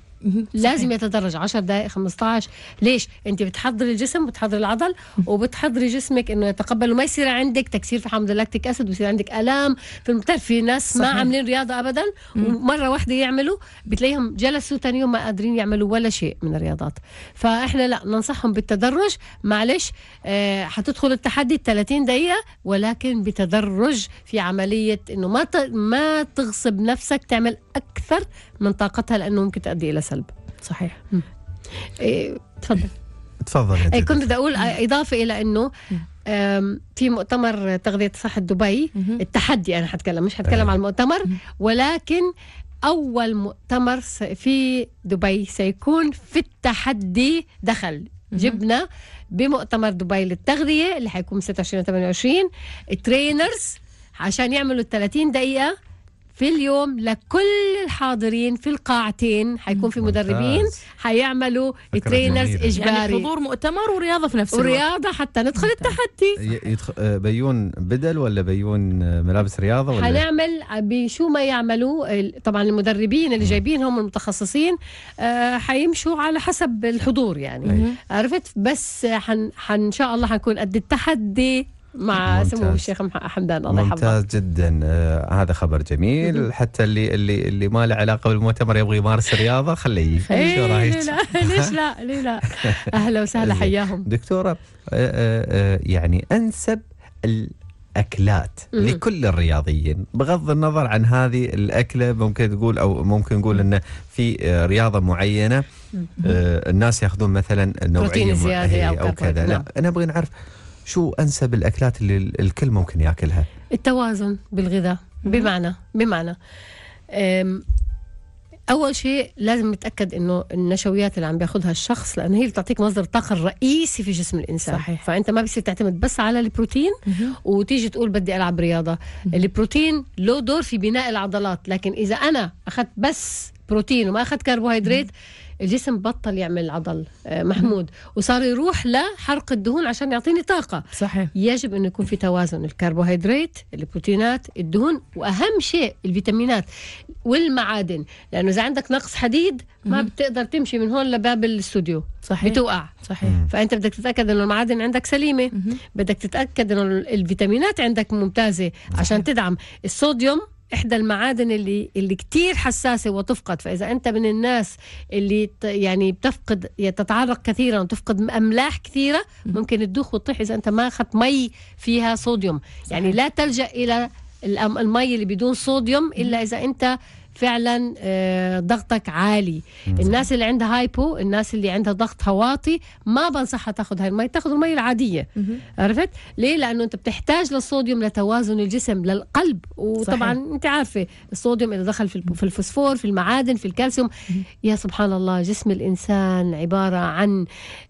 لازم يتدرج 10 دقائق 15 ليش انت بتحضري الجسم بتحضري العضل وبتحضري جسمك انه يتقبل وما يصير عندك تكسير في حمض اللاكتيك اسيد ويصير عندك الام في بتعرف في ناس صحيح. ما عاملين رياضه ابدا ومره واحده يعملوا بتلاقيهم جلسوا ثاني يوم ما قادرين يعملوا ولا شيء من الرياضات فاحنا لا ننصحهم بالتدرج معلش آه، حتدخل التحدي 30 دقيقه ولكن بتدرج في عمليه انه ما ما تغصب نفسك تعمل اكثر من طاقتها لانه ممكن تؤدي الى سلب صحيح إيه تفضل تفضل إيه كنت بدي اقول اضافه الى انه في مؤتمر تغذيه صحه دبي التحدي انا حتكلم مش حتكلم عن المؤتمر ولكن اول مؤتمر في دبي سيكون في التحدي دخل جبنا بمؤتمر دبي للتغذيه اللي حيكون 26 28 ترينرز عشان يعملوا 30 دقيقه في اليوم لكل الحاضرين في القاعتين حيكون في مدربين حيعملوا ترينرز اجباري يعني حضور مؤتمر ورياضه في نفس الوقت ورياضه حتى ندخل التحدي يدخل آه، بيون بدل ولا بيون ملابس رياضه ولا حنعمل آه، بشو ما يعملوا طبعا المدربين اللي جايبينهم المتخصصين آه، حيمشوا على حسب الحضور يعني عرفت بس حن ان شاء الله حنكون قد التحدي مع سمو الشيخ حمدان الله يحفظه ممتاز جدا آه هذا خبر جميل حتى اللي اللي اللي ما له علاقه بالمؤتمر يبغى يمارس الرياضه خليه إيه، شو رايك؟ *laughs* ليش لا ليش لا اهلا وسهلا حياهم دكتوره آه آه, آه، يعني انسب اكلات لكل الرياضيين بغض النظر عن هذه الاكله ممكن تقول او ممكن نقول انه في آه، رياضه معينه آه، الناس ياخذون مثلا نوعيه زياده او كذا لا نعم. انا ابغى نعرف شو انسب الاكلات اللي الكل ممكن ياكلها التوازن بالغذاء بمعنى بمعنى اول شيء لازم نتاكد انه النشويات اللي عم بياخذها الشخص لانه هي اللي بتعطيك مصدر طاقه الرئيسي في جسم الانسان صحيح. فانت ما بصير تعتمد بس على البروتين وتيجي تقول بدي العب رياضه البروتين له دور في بناء العضلات لكن اذا انا اخذت بس بروتين وما اخذت كربوهيدرات الجسم بطل يعمل عضل آه، محمود وصار يروح لحرق الدهون عشان يعطيني طاقه صحيح يجب انه يكون في توازن الكربوهيدرات البروتينات الدهون واهم شيء الفيتامينات والمعادن لانه اذا عندك نقص حديد ما بتقدر تمشي من هون لباب الاستوديو صحيح بتوقع صحيح فانت بدك تتاكد انه المعادن عندك سليمه بدك تتاكد انه الفيتامينات عندك ممتازه عشان تدعم الصوديوم احدى المعادن اللي اللي كثير حساسه وتفقد فاذا انت من الناس اللي يعني بتفقد يعني تتعرق كثيرا وتفقد املاح كثيره ممكن تدوخ وتطيح اذا انت ما اخذت مي فيها صوديوم يعني صحيح. يعني لا تلجا الى المي اللي بدون صوديوم الا اذا انت فعلا آه، ضغطك عالي الناس اللي عندها هايبو الناس اللي عندها ضغط هواطي ما بنصحها تاخذ هاي المي تاخذ المي العاديه عرفت ليه لانه انت بتحتاج للصوديوم لتوازن الجسم للقلب وطبعا صحيح. انت عارفه الصوديوم اذا دخل في الفوسفور في المعادن في الكالسيوم يا سبحان الله جسم الانسان عباره عن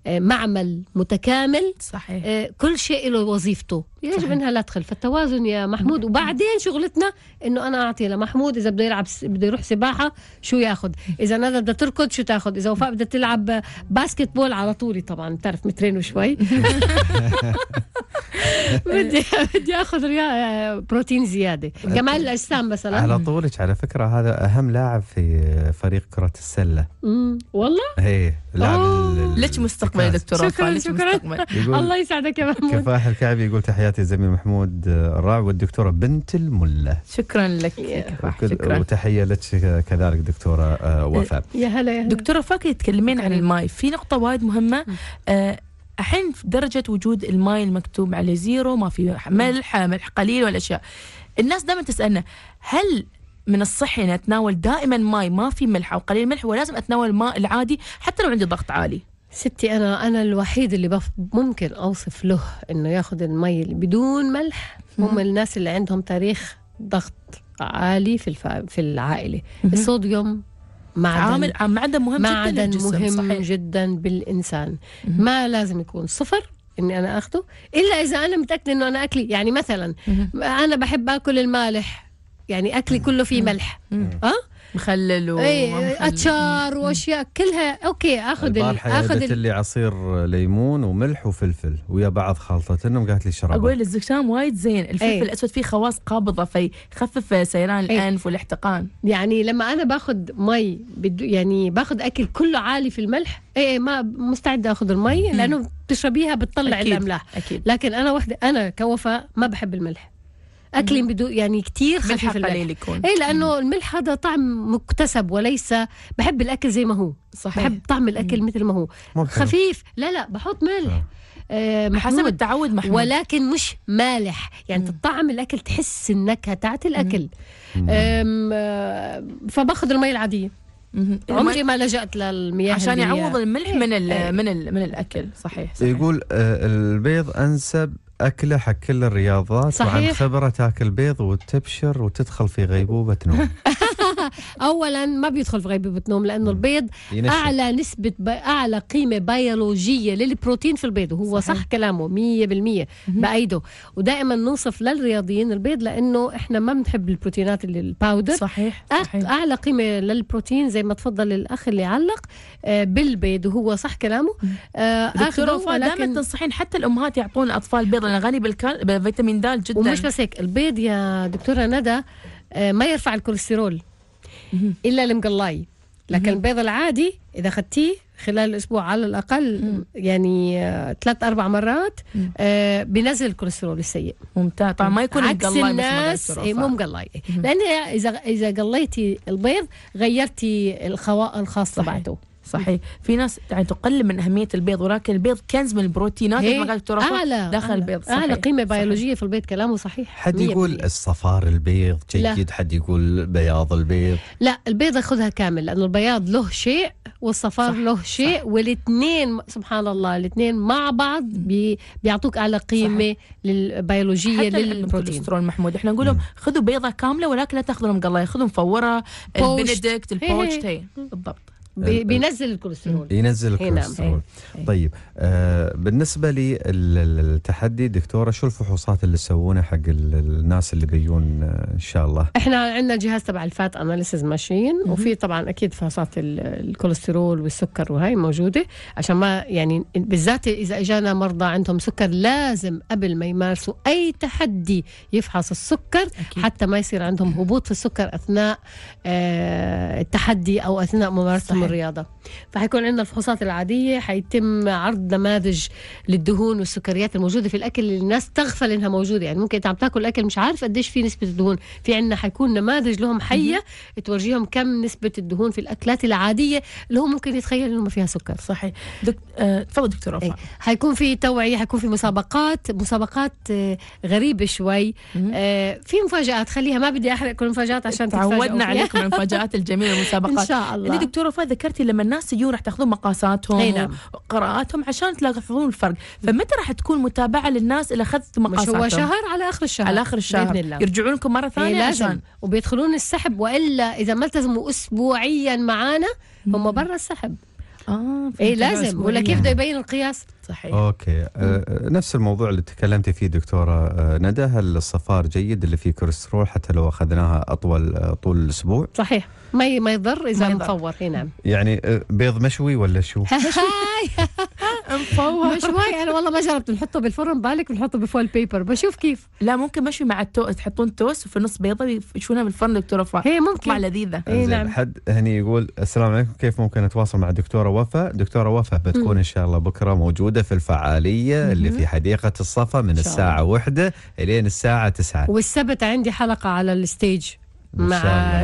آه، معمل متكامل صحيح آه، كل شيء له وظيفته يجب انها لا تدخل فالتوازن يا محمود وبعدين شغلتنا انه انا اعطي لمحمود اذا بده يلعب بده يروح سباحه شو ياخذ اذا ندى بدها تركض شو تاخذ اذا وفاء بدها تلعب باسكت بول على طول طبعا بتعرف مترين وشوي *laughs* *laughs* بدي بدي اخذ آه، بروتين زياده كمال الاجسام مثلا على طولك على فكره هذا اهم لاعب في فريق كره السله امم والله ايه لاعب لك مستقبل دكتوره شكرا شكرا *laughs* الله يسعدك يا محمود كفاح الكعبي يقول تحياتي الزميل محمود آه، الراعي والدكتوره بنت المله شكرا لك كفاح شكرا وتحيه لك كذلك دكتوره آه، وفاء يا هلا يا هلا دكتوره فاكي تتكلمين عن الماي في نقطه وايد مهمه الحين درجة وجود الماي المكتوب عليه زيرو ما في ملح ملح قليل والأشياء الناس دائما تسألنا هل من الصحي أن أتناول دائما ماي ما في ملح أو قليل ملح ولازم أتناول الماء العادي حتى لو عندي ضغط عالي ستي انا انا الوحيد اللي بف ممكن اوصف له انه ياخذ المي بدون ملح هم الناس اللي عندهم تاريخ ضغط عالي في الف... في العائله الصوديوم معدن عامل آه، معدن مهم معدن جدا معدن مهم صحيح. جدا بالإنسان ما لازم يكون صفر اني انا اخذه الا اذا انا متاكده انه انا اكلي يعني مثلا انا بحب اكل المالح يعني اكلي كله فيه ملح اه مخلل اتشار إيه، واشياء كلها اوكي اخذ اخذ اللي عصير ليمون وملح وفلفل ويا بعض خلطتهم قالت لي شرب اقول الزكشام وايد زين الفلفل إيه. الاسود فيه خواص قابضه فيخفف سيلان إيه. الانف والاحتقان يعني لما انا باخذ مي يعني باخذ اكل كله عالي في الملح اي ما مستعده اخذ المي لانه بتشربيها بتطلع أكيد. الاملاح أكيد. لكن انا وحده انا كوفاء ما بحب الملح اكلين بدو يعني كثير خفيف قليل يكون ايه لانه الملح هذا طعم مكتسب وليس بحب الاكل زي ما هو صحيح بحب طعم الاكل مثل ما هو ممكن. خفيف لا لا بحط ملح آه. آه، حسب التعود محمود ولكن مش مالح يعني تطعم الاكل تحس النكهه تاعت الاكل آه، فباخذ المي العاديه عمري ما لجأت للمياه عشان يعوض الملح من الـ إيه. من الـ من الاكل صحيح, صحيح. يقول البيض انسب اكله حق كل الرياضات صحيح. وعن خبره تاكل بيض وتبشر وتدخل في غيبوبه نوم *laughs* اولا ما بيدخل في غيبوبه نوم لانه البيض ينشف. اعلى نسبه ب... اعلى قيمه بيولوجيه للبروتين في البيض وهو صح كلامه 100% بايده ودائما نوصف للرياضيين البيض لانه احنا ما بنحب البروتينات اللي الباودر صحيح, صحيح. اعلى قيمه للبروتين زي ما تفضل الاخ اللي علق آه، بالبيض وهو صح كلامه آه، دكتوره دائما تنصحين حتى الامهات يعطون الاطفال بيض لان غني بالفيتامين د جدا ومش بس هيك البيض يا دكتوره ندى آه، ما يرفع الكوليسترول الا المقلاي لكن البيض العادي اذا اخذتيه خلال الاسبوع على الاقل يعني آه، ثلاث اربع مرات آه، بنزل الكوليسترول السيء ممتاز طبعا ما يكون عكس الناس إيه، مو مقلاي لان اذا اذا قليتي البيض غيرتي الخواء الخاصه تبعته صحيح في ناس يعني تقلل من اهميه البيض ولكن البيض كنز من البروتينات اللي قالت اعلى داخل البيض صحيح. اعلى قيمه بيولوجيه في البيض كلامه صحيح حد يقول الصفار البيض جيد لا. حد يقول بياض البيض لا البيض اخذها كامل لانه البياض له شيء والصفار صح. له شيء صح. والاثنين سبحان الله الاثنين مع بعض بي بيعطوك اعلى قيمه للبيولوجيه للبروتين محمود احنا نقول لهم خذوا بيضه كامله ولكن لا تاخذوا مقليه خذوا مفوره البندكت البوشت بالضبط بينزل الكوليسترول ينزل الكوليسترول طيب آه بالنسبه للتحدي دكتوره شو الفحوصات اللي تسوونها حق الناس اللي بيجون آه، ان شاء الله احنا عندنا جهاز تبع الفات اناليسز ماشين وفي طبعا اكيد فحوصات الكوليسترول والسكر وهي موجوده عشان ما يعني بالذات اذا اجانا مرضى عندهم سكر لازم قبل ما يمارسوا اي تحدي يفحص السكر أكيد. حتى ما يصير عندهم هبوط في السكر اثناء آه التحدي او اثناء ممارسه الرياضة فحيكون عندنا الفحوصات العادية حيتم عرض نماذج للدهون والسكريات الموجودة في الأكل اللي الناس تغفل إنها موجودة يعني ممكن أنت عم تاكل أكل مش عارف قديش في نسبة الدهون في عندنا حيكون نماذج لهم حية تورجيهم كم نسبة الدهون في الأكلات العادية اللي هو ممكن يتخيل إنه ما فيها سكر صحيح دك... آه... تفضل دكتور أفا إيه. حيكون في توعية حيكون في مسابقات مسابقات آه غريبة شوي آه في مفاجآت خليها ما بدي أحرق كل المفاجآت عشان تعودنا عليكم المفاجآت الجميلة *laughs* والمسابقات إن شاء الله يعني دكتورة فادي ذكرتي لما الناس يجون راح تاخذون مقاساتهم نعم. وقراءاتهم عشان تلاحظون الفرق فمتى راح تكون متابعه للناس اللي اخذت مقاساتهم هو شهر على اخر الشهر على اخر الشهر باذن الله يرجعون لكم مره ثانيه إيه، لازم عشان. وبيدخلون السحب والا اذا ما التزموا اسبوعيا معانا هم برا السحب اه اي لازم ولا كيف بده يبين القياس صحيح اوكي آه،, آه نفس الموضوع اللي تكلمتي فيه دكتوره آه ندى هل الصفار جيد اللي فيه كوليسترول حتى لو اخذناها اطول آه طول الاسبوع؟ صحيح ما ما يضر اذا مفور اي نعم يعني آه بيض مشوي ولا شو؟ مفور *laughs* *laughs* مشوي انا والله ما جربت نحطه بالفرن بالك بنحطه بفول بيبر بشوف كيف لا ممكن مشوي مع التوست تحطون توس وفي النص بيضه يشونها بالفرن دكتوره وفاء هي ممكن تطلع لذيذه اي نعم حد هني يقول السلام عليكم كيف ممكن اتواصل مع دكتوره وفاء؟ دكتوره وفاء بتكون ان شاء الله بكره موجوده موجودة في الفعالية اللي في حديقة الصفا من الساعة واحدة إلين الساعة تسعة والسبت عندي حلقة على الستيج مع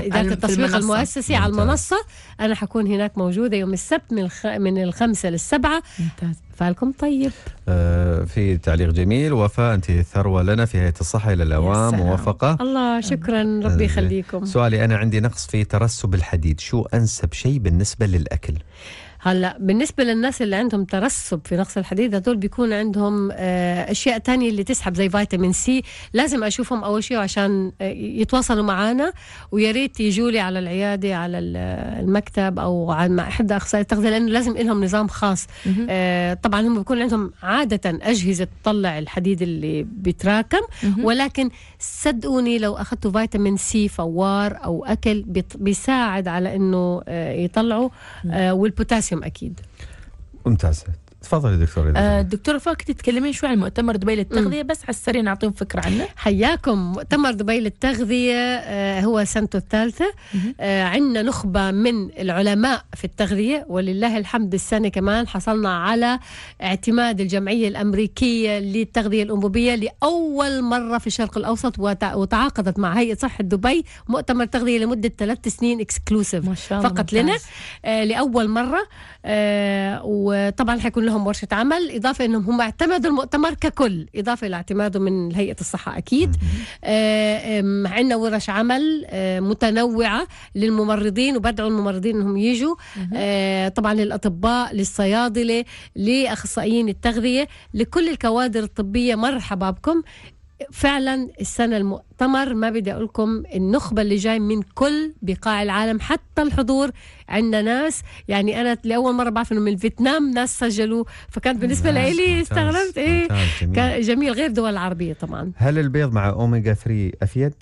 إدارة التسويق المؤسسي ممتاز. على المنصة أنا حكون هناك موجودة يوم السبت من الخ... من الخمسة للسبعة ممتاز فالكم طيب آه في تعليق جميل وفاء أنت ثروة لنا في هيئة الصحة إلى الأوام موافقة الله شكرا آه، ربي يخليكم سؤالي أنا عندي نقص في ترسب الحديد شو أنسب شيء بالنسبة للأكل هلا بالنسبه للناس اللي عندهم ترسب في نقص الحديد هدول بيكون عندهم آه، اشياء تانية اللي تسحب زي فيتامين سي لازم اشوفهم اول شيء عشان آه، يتواصلوا معنا ويا ريت يجوا لي على العياده على آه، المكتب او مع احدى اخصائي التغذيه لانه لازم لهم نظام خاص طبعا هم بيكون عندهم عاده اجهزه تطلع الحديد اللي بيتراكم ولكن صدقوني لو اخذتوا فيتامين سي فوار او اكل بيساعد على انه يطلعوا والبوتاسيوم Ümtaze. تفضلي آه، دكتوره آه دكتوره فاك تتكلمين شوي عن مؤتمر دبي للتغذيه بس على السريع نعطيهم فكره عنه حياكم مؤتمر دبي للتغذيه آه هو سنته الثالثه آه عندنا نخبه من العلماء في التغذيه ولله الحمد السنه كمان حصلنا على اعتماد الجمعيه الامريكيه للتغذيه الانبوبيه لاول مره في الشرق الاوسط وتعاقدت مع هيئه صحه دبي مؤتمر تغذيه لمده ثلاث سنين اكسكلوسيف فقط ممتاز. لنا آه لاول مره آه وطبعا حيكون لهم لهم ورشه عمل اضافه انهم هم اعتمدوا المؤتمر ككل اضافه لاعتماده من هيئه الصحه اكيد آه، عندنا ورش عمل آه، متنوعه للممرضين وبدعوا الممرضين انهم يجوا آه، طبعا للاطباء للصيادله لاخصائيين التغذيه لكل الكوادر الطبيه مرحبا بكم فعلا السنة المؤتمر ما بدي أقول لكم النخبة اللي جاي من كل بقاع العالم حتى الحضور عندنا ناس يعني أنا لأول مرة بعرف إنه من فيتنام ناس سجلوا فكانت بالنسبة لي استغربت إيه جميل. كان جميل غير دول العربية طبعا هل البيض مع أوميجا 3 أفيد؟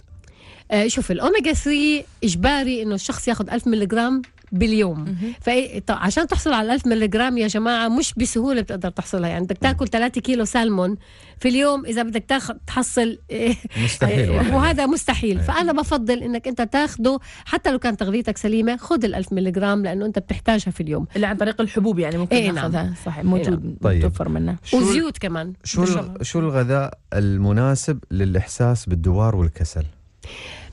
آه شوف الأوميجا 3 إجباري إنه الشخص ياخذ 1000 ملغرام باليوم فعشان إيه، طيب، تحصل على 1000 ملغ يا جماعه مش بسهوله بتقدر تحصلها يعني بدك تاكل 3 كيلو سالمون في اليوم اذا بدك تاخذ تحصل إيه، مستحيل إيه، وهذا مستحيل فانا بفضل انك انت تاخده حتى لو كانت تغذيتك سليمه خذ ال1000 ملغ لانه انت بتحتاجها في اليوم اللي عن طريق الحبوب يعني ممكن إيه نعم. ناخذها نعم. صحيح موجود إيه طيب. متوفر منها وزيوت كمان شو شو الغذاء المناسب للاحساس بالدوار والكسل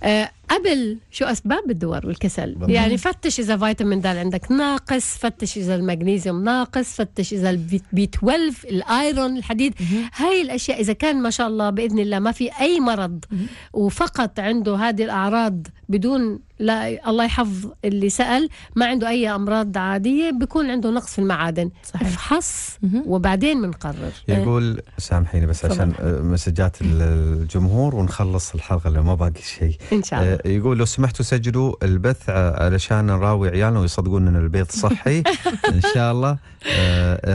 آه قبل شو اسباب الدور والكسل بالضبط. يعني فتش اذا فيتامين د عندك ناقص فتش اذا المغنيسيوم ناقص فتش اذا البي 12 الايرون الحديد مم. هاي الاشياء اذا كان ما شاء الله باذن الله ما في اي مرض مم. وفقط عنده هذه الاعراض بدون لا الله يحفظ اللي سأل ما عنده أي أمراض عادية بيكون عنده نقص في المعادن صحيح فحص وبعدين بنقرر يقول إيه. سامحيني بس عشان مسجات الجمهور ونخلص الحلقة لو ما باقي شيء إن شاء الله إيه، يقول لو سمحتوا سجلوا البث علشان نراوي عيالنا ويصدقون ان البيض صحي *laughs* ان شاء الله آه،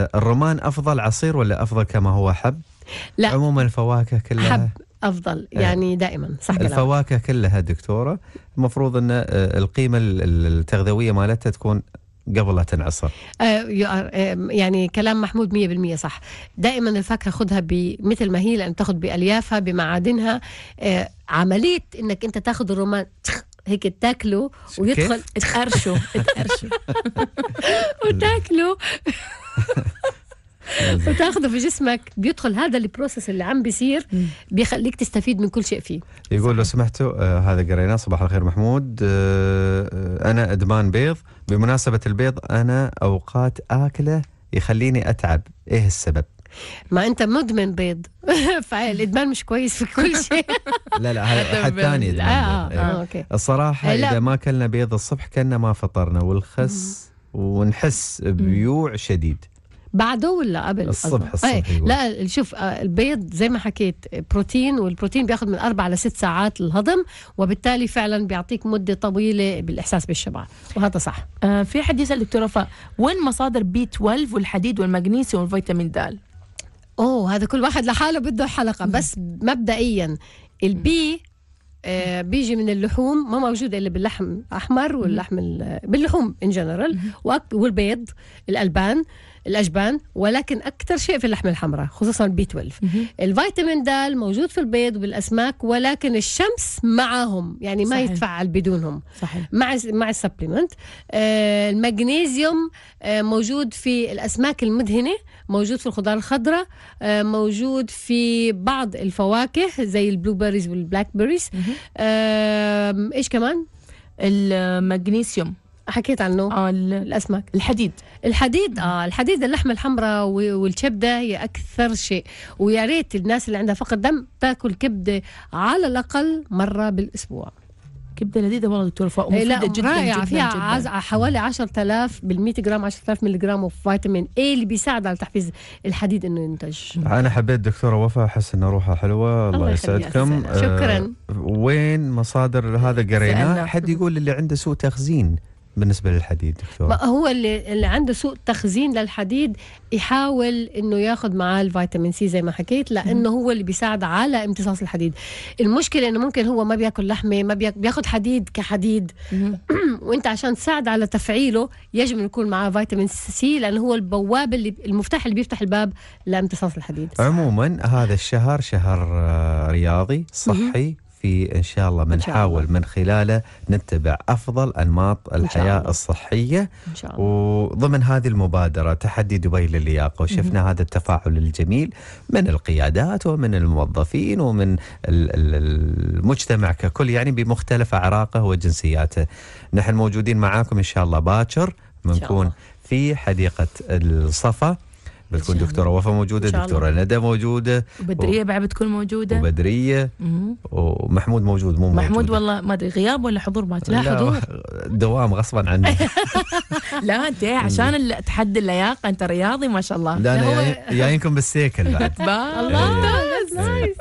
آه، الرمان افضل عصير ولا افضل كما هو حب؟ لا عموما الفواكه كلها حب افضل إيه. يعني دائما صح الفواكه لا. كلها دكتوره المفروض ان آه، القيمه التغذويه مالتها تكون قبل لا تنعصر يعني كلام محمود 100% صح دائما الفاكهه خذها مثل ما هي لان تاخذ باليافها بمعادنها عمليه انك انت تاخذ الرومان هيك تاكله ويدخل تقرشه *laughs* تقرشه *laughs* وتاكله *laughs* وتاخذه في جسمك بيدخل هذا البروسس اللي عم بيصير بيخليك تستفيد من كل شيء فيه يقول لو سمحتوا آه هذا قريناه صباح الخير محمود آه, آه، انا ادمان بيض بمناسبه البيض انا اوقات اكله يخليني اتعب ايه السبب ما انت مدمن بيض *laughs* فالادمان مش كويس في كل شيء *laughs* لا لا حد ثاني ادمان آه, آه, إيه. اوكي الصراحه اذا ما اكلنا بيض الصبح كنا ما فطرنا والخس ونحس بيوع شديد بعده ولا قبل الصبح الصبح أيه. لا شوف آه، البيض زي ما حكيت بروتين والبروتين بياخذ من اربع لست ساعات الهضم وبالتالي فعلا بيعطيك مده طويله بالاحساس بالشبع وهذا صح آه في حد يسال دكتوره وفاء وين مصادر بي 12 والحديد والمغنيسيوم والفيتامين دال اوه هذا كل واحد لحاله بده حلقه بس مبدئيا البي آه، بيجي من اللحوم ما موجود الا باللحم الاحمر واللحم باللحوم ان جنرال والبيض الالبان الاجبان ولكن اكثر شيء في اللحمه الحمراء خصوصا بي 12 الفيتامين د موجود في البيض وبالاسماك ولكن الشمس معهم يعني ما صحيح. يتفعل بدونهم صحيح. مع مع السبلمنت آه المغنيسيوم آه موجود في الاسماك المدهنه موجود في الخضار الخضراء آه موجود في بعض الفواكه زي البلو بيريز والبلاك بيريز ايش كمان المغنيسيوم حكيت عنه اه الاسماك الحديد الحديد اه الحديد اللحمه الحمراء والكبده هي اكثر شيء ويا ريت الناس اللي عندها فقر دم تاكل كبده على الاقل مره بالاسبوع كبده لذيذه والله دكتور فاء إيه، لا جدا رائعه فيها جداً. عز... حوالي 10000 بال 100 جرام 10000 ملي جرام وفيتامين اي اللي بيساعد على تحفيز الحديد انه ينتج انا حبيت دكتوره وفاء احس ان روحها حلوه الله, الله يسعدكم آه شكرا وين مصادر هذا قريناه حد يقول اللي عنده سوء تخزين بالنسبه للحديد دكتور ما هو اللي, اللي عنده سوء تخزين للحديد يحاول انه ياخذ معاه الفيتامين سي زي ما حكيت لانه هو اللي بيساعد على امتصاص الحديد المشكله انه ممكن هو ما بياكل لحمه ما بياخذ حديد كحديد *clears throat* وانت عشان تساعد على تفعيله يجب يكون معاه فيتامين سي لانه هو البواب اللي المفتاح اللي بيفتح الباب لامتصاص الحديد عموما هذا الشهر شهر آه، رياضي صحي في إن شاء الله بنحاول من خلاله نتبع أفضل أنماط الحياة إن الصحية إن شاء الله. وضمن هذه المبادرة تحدي دبي للياقة وشفنا م -م. هذا التفاعل الجميل من القيادات ومن الموظفين ومن المجتمع ككل يعني بمختلف أعراقه وجنسياته نحن موجودين معاكم إن شاء الله باكر بنكون في حديقة الصفا بتكون دكتوره وفاء موجوده دكتوره ندى موجوده وبدريه بعد بتكون موجوده وبدريه ومحمود موجود مو محمود موجودة. والله ما ادري غياب ولا حضور ما لا حضور *laughs* دوام غصبا عني *laughs* لا انت إيه، عشان تحدي اللياقه انت رياضي ما شاء الله لا انا جايينكم بالسيكل بعد *laughs* الله إيه. *laughs* نايس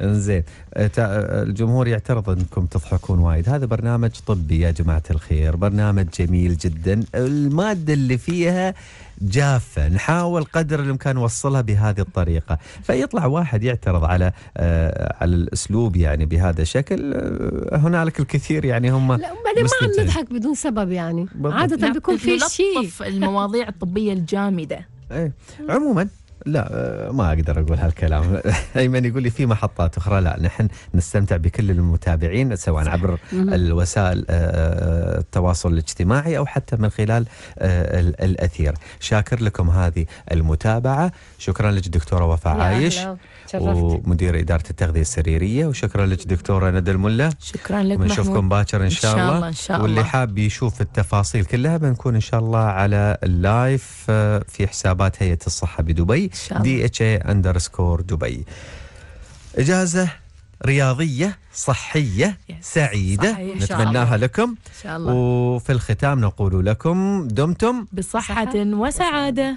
زين أه، أه، الجمهور يعترض انكم تضحكون وايد هذا برنامج طبي يا جماعه الخير برنامج جميل جدا الماده اللي فيها جافة نحاول قدر الإمكان نوصلها بهذه الطريقة فيطلع واحد يعترض على آه على الأسلوب يعني بهذا الشكل آه هنالك الكثير يعني هم لا ما نضحك بدون سبب يعني بالضبط. عادة بيكون في شيء المواضيع الطبية الجامدة ايه عموما لا آه، ما اقدر اقول هالكلام *laughs* ايمن يقول لي في محطات اخرى لا نحن نستمتع بكل المتابعين سواء عبر الوسائل آه، آه، التواصل الاجتماعي او حتى من خلال الاثير شاكر لكم هذه المتابعه شكرا لك دكتوره وفاء عايش ومدير اداره التغذيه السريريه وشكرا لك دكتوره ندى الملا شكرا لك ونشوفكم باكر ان شاء الله, إن شاء الله. واللي حاب يشوف التفاصيل كلها بنكون ان شاء الله على اللايف آه، في حسابات هيئه الصحه بدبي دي اتش اي اندرسكور دبي اجازه رياضيه صحيه سعيده صحيح. نتمناها لكم ان شاء الله وفي الختام نقول لكم دمتم بصحه وسعاده